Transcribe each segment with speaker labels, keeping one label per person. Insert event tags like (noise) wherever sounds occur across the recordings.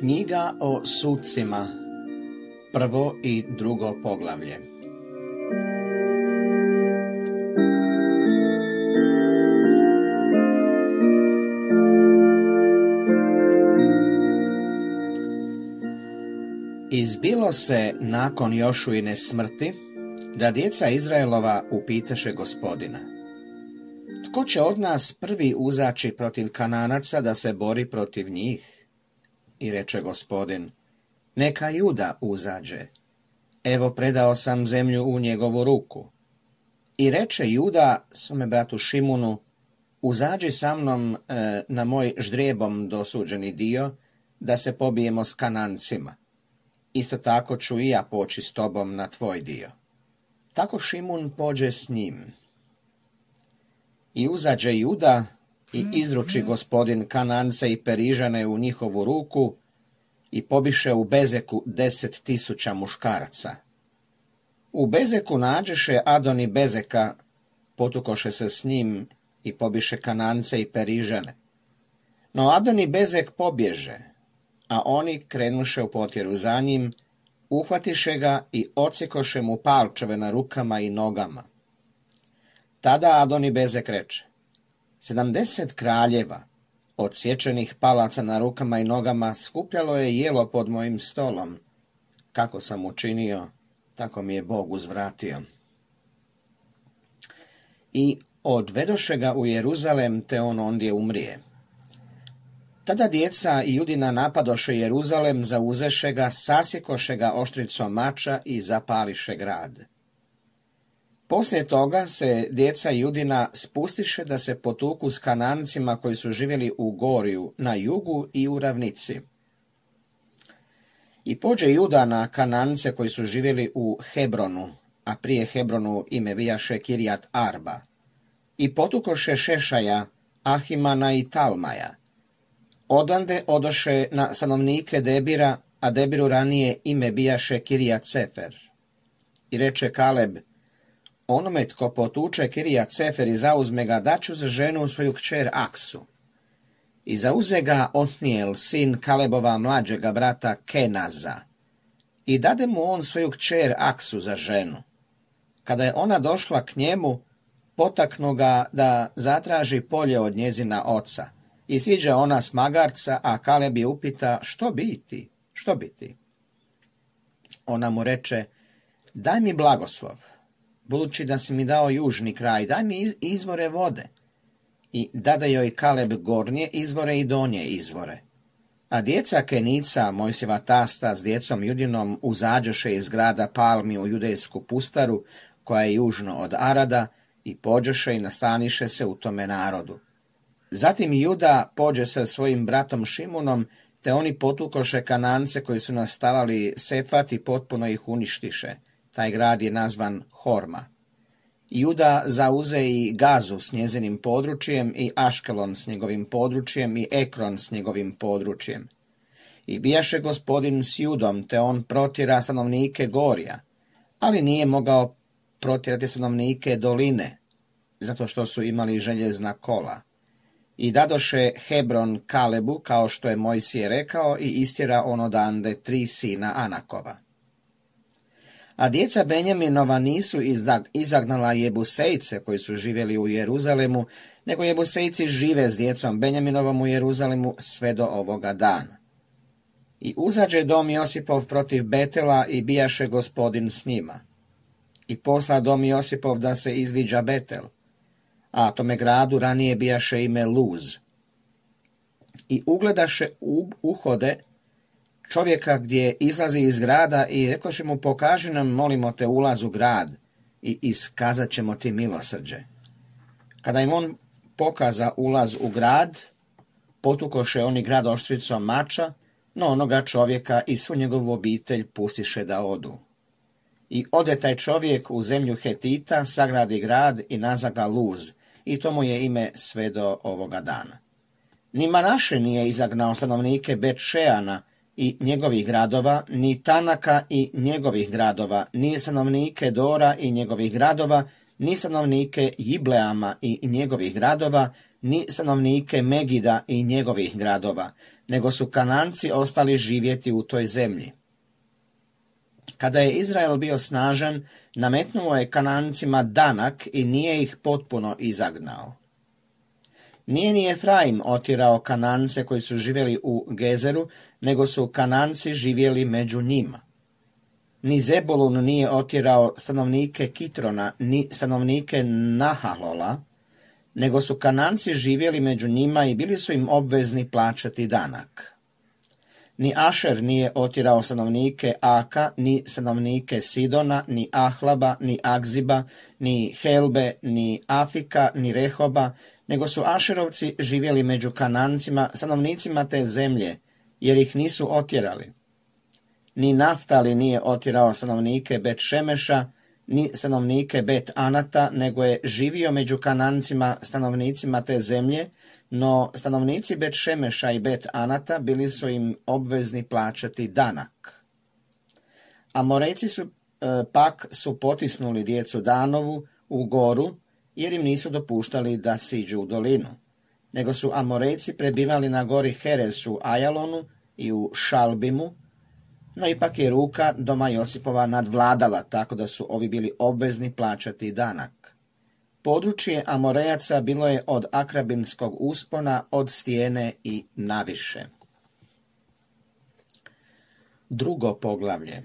Speaker 1: Knjiga o sucima, prvo i drugo poglavlje. Izbilo se nakon Jošuine smrti da djeca Izraelova upitaše gospodina. Tko će od nas prvi uzaći protiv kananaca da se bori protiv njih? I reče gospodin, neka juda uzađe. Evo predao sam zemlju u njegovu ruku. I reče juda svome bratu Šimunu, uzađi sa mnom e, na moj ždrijebom dosuđeni dio, da se pobijemo s kanancima. Isto tako ću i ja poći s tobom na tvoj dio. Tako Šimun pođe s njim i uzađe Juda i izruči mm-hmm. gospodin Kanance i Perižane u njihovu ruku i pobiše u Bezeku deset tisuća muškaraca. U Bezeku nađeše Adoni Bezeka, potukoše se s njim i pobiše Kanance i Perižane. No Adoni Bezek pobježe, a oni krenuše u potjeru za njim, uhvatiše ga i ocikoše mu palčeve na rukama i nogama. Tada Adoni Bezek reče, sedamdeset kraljeva od sječenih palaca na rukama i nogama skupljalo je jelo pod mojim stolom. Kako sam učinio, tako mi je Bog uzvratio. I odvedoše ga u Jeruzalem, te on ondje umrije. Tada djeca i judina napadoše Jeruzalem, zauzeše ga, sasjekoše ga oštricom mača i zapališe grad. Poslije toga se djeca Judina spustiše da se potuku s kanancima koji su živjeli u Goriju, na jugu i u ravnici. I pođe Juda na kanance koji su živjeli u Hebronu, a prije Hebronu ime bijaše Kirjat Arba. I potukoše Šešaja, Ahimana i Talmaja. Odande odoše na stanovnike Debira, a Debiru ranije ime bijaše Kirjat Sefer. I reče Kaleb, Onome tko potuče Kirija Cefer i zauzme ga, daću za ženu svoju kćer Aksu. I zauze ga Otnijel, sin Kalebova mlađega brata Kenaza. I dade mu on svoju kćer Aksu za ženu. Kada je ona došla k njemu, potaknu ga da zatraži polje od njezina oca. I siđe ona s magarca, a Kaleb je upita, što biti, što biti? Ona mu reče, daj mi blagoslov budući da si mi dao južni kraj, daj mi izvore vode. I dada joj Kaleb gornje izvore i donje izvore. A djeca Kenica, Mojseva tasta, s djecom Judinom uzađoše iz grada Palmi u judejsku pustaru, koja je južno od Arada, i pođoše i nastaniše se u tome narodu. Zatim Juda pođe sa svojim bratom Šimunom, te oni potukoše kanance koji su nastavali sefat i potpuno ih uništiše. Taj grad je nazvan Horma. Juda zauze i Gazu s njezinim područjem i Aškelon s njegovim područjem i Ekron s njegovim područjem. I bijaše gospodin s Judom, te on protjera stanovnike Gorija, ali nije mogao protjerati stanovnike doline, zato što su imali željezna kola. I dadoše Hebron Kalebu, kao što je Mojsije rekao, i istjera on odande tri sina Anakova a djeca Benjaminova nisu izagnala jebusejce koji su živjeli u Jeruzalemu, nego jebusejci žive s djecom Benjaminovom u Jeruzalemu sve do ovoga dana. I uzađe dom Josipov protiv Betela i bijaše gospodin s njima. I posla dom Josipov da se izviđa Betel, a tome gradu ranije bijaše ime Luz. I ugledaše uhode čovjeka gdje izlazi iz grada i rekoše mu pokaži nam molimo te ulaz u grad i iskazat ćemo ti milosrđe. Kada im on pokaza ulaz u grad, potukoše oni grad oštricom mača, no onoga čovjeka i svu njegovu obitelj pustiše da odu. I ode taj čovjek u zemlju Hetita, sagradi grad i nazva ga Luz, i to mu je ime sve do ovoga dana. Nima naše nije izagnao stanovnike Šeana i njegovih gradova, ni Tanaka i njegovih gradova, ni stanovnike Dora i njegovih gradova, ni stanovnike Jibleama i njegovih gradova, ni stanovnike Megida i njegovih gradova, nego su Kananci ostali živjeti u toj zemlji. Kada je Izrael bio snažan, nametnuo je Kanancima danak i nije ih potpuno izagnao. Nije ni Efraim otirao Kanance koji su živjeli u Gezeru, nego su kananci živjeli među njima. Ni Zebulun nije otjerao stanovnike Kitrona, ni stanovnike Nahalola, nego su kananci živjeli među njima i bili su im obvezni plaćati danak. Ni Ašer nije otjerao stanovnike Aka, ni stanovnike Sidona, ni Ahlaba, ni Agziba, ni Helbe, ni Afika, ni Rehoba, nego su Ašerovci živjeli među kanancima, stanovnicima te zemlje, jer ih nisu otjerali. Ni Naftali nije otjerao stanovnike Bet Šemeša, ni stanovnike Bet Anata, nego je živio među kanancima stanovnicima te zemlje, no stanovnici Bet Šemeša i Bet Anata bili su im obvezni plaćati danak. A moreci su e, pak su potisnuli djecu Danovu u goru, jer im nisu dopuštali da siđu u dolinu nego su Amorejci prebivali na gori Heresu, Ajalonu i u Šalbimu, no ipak je ruka doma Josipova nadvladala, tako da su ovi bili obvezni plaćati danak. Područje Amorejaca bilo je od Akrabimskog uspona, od stijene i naviše. Drugo poglavlje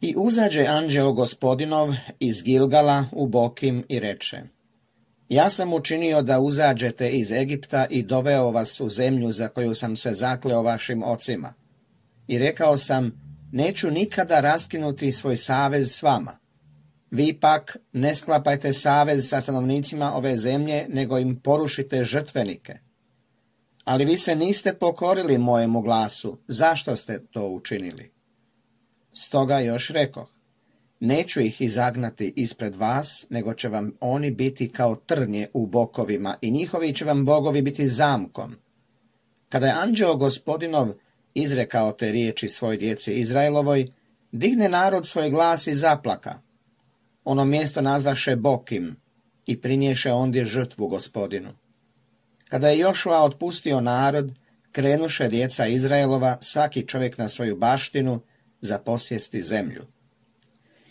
Speaker 1: I uzađe anđeo gospodinov iz Gilgala u Bokim i reče – ja sam učinio da uzađete iz Egipta i doveo vas u zemlju za koju sam se zakleo vašim ocima. I rekao sam, neću nikada raskinuti svoj savez s vama. Vi pak ne sklapajte savez sa stanovnicima ove zemlje, nego im porušite žrtvenike. Ali vi se niste pokorili mojemu glasu, zašto ste to učinili? Stoga još rekoh, Neću ih izagnati ispred vas, nego će vam oni biti kao trnje u bokovima i njihovi će vam bogovi biti zamkom. Kada je anđeo gospodinov izrekao te riječi svoj djeci Izraelovoj, digne narod svoj glas i zaplaka. Ono mjesto nazvaše Bokim i prinješe ondje žrtvu gospodinu. Kada je Jošua otpustio narod, krenuše djeca Izraelova, svaki čovjek na svoju baštinu, posjesti zemlju.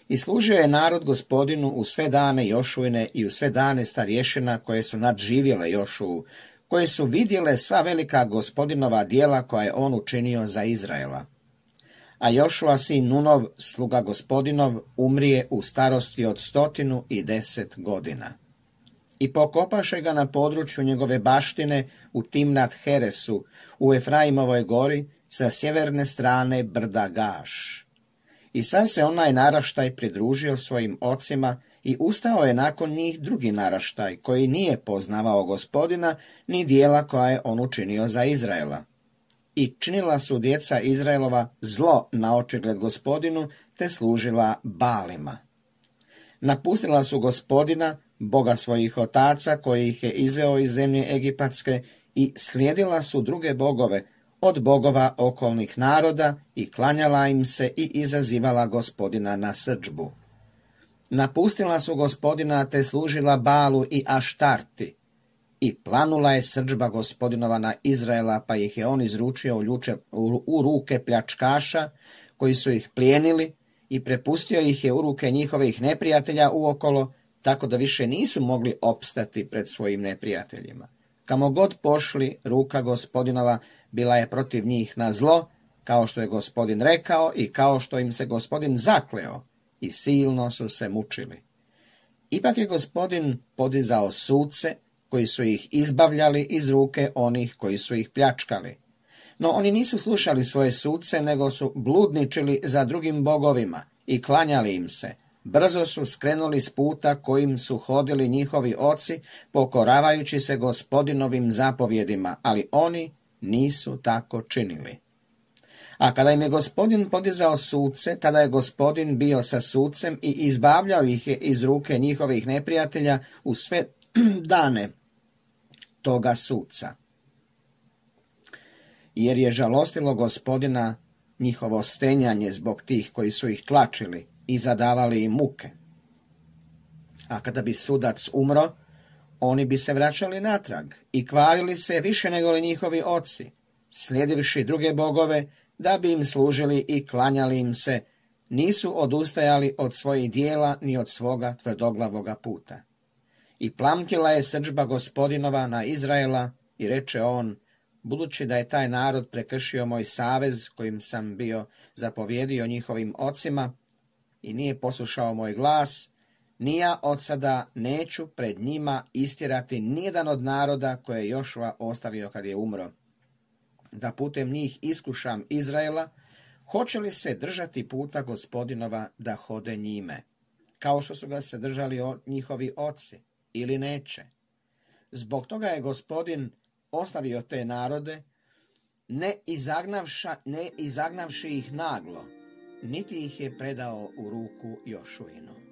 Speaker 1: I služio je narod gospodinu u sve dane Jošujne i u sve dane starješina koje su nadživjele Jošu, koje su vidjele sva velika gospodinova dijela koja je on učinio za Izraela. A Jošua sin Nunov, sluga gospodinov, umrije u starosti od stotinu i deset godina. I pokopaše ga na području njegove baštine u Timnat Heresu, u Efraimovoj gori, sa sjeverne strane brda Gaš i sam se onaj naraštaj pridružio svojim ocima i ustao je nakon njih drugi naraštaj koji nije poznavao gospodina ni dijela koja je on učinio za Izraela. I činila su djeca Izraelova zlo na očigled gospodinu te služila balima. Napustila su gospodina, boga svojih otaca koji ih je izveo iz zemlje Egipatske i slijedila su druge bogove od bogova okolnih naroda i klanjala im se i izazivala gospodina na srđbu. Napustila su gospodina te služila Balu i Aštarti i planula je srđba gospodinova na Izraela pa ih je on izručio u, u ruke pljačkaša koji su ih plijenili i prepustio ih je u ruke njihovih neprijatelja uokolo tako da više nisu mogli opstati pred svojim neprijateljima. Kamo god pošli, ruka gospodinova bila je protiv njih na zlo, kao što je gospodin rekao i kao što im se gospodin zakleo i silno su se mučili. Ipak je gospodin podizao suce koji su ih izbavljali iz ruke onih koji su ih pljačkali. No oni nisu slušali svoje suce, nego su bludničili za drugim bogovima i klanjali im se. Brzo su skrenuli s puta kojim su hodili njihovi oci, pokoravajući se gospodinovim zapovjedima, ali oni nisu tako činili. A kada im je gospodin podizao suce, tada je gospodin bio sa sucem i izbavljao ih je iz ruke njihovih neprijatelja u sve (clears throat) dane toga suca. Jer je žalostilo gospodina njihovo stenjanje zbog tih koji su ih tlačili i zadavali im muke. A kada bi sudac umro, oni bi se vraćali natrag i kvarili se više nego li njihovi oci, slijedivši druge bogove da bi im služili i klanjali im se, nisu odustajali od svojih dijela ni od svoga tvrdoglavoga puta. I plamtila je srđba gospodinova na Izraela i reče on, budući da je taj narod prekršio moj savez kojim sam bio zapovjedio njihovim ocima i nije poslušao moj glas, Nija od sada neću pred njima istirati nijedan od naroda koje je Jošua ostavio kad je umro. Da putem njih iskušam Izraela, hoće li se držati puta gospodinova da hode njime, kao što su ga se držali njihovi oci, ili neće. Zbog toga je gospodin ostavio te narode, ne, izagnavša, ne izagnavši ih naglo, niti ih je predao u ruku Jošuinu.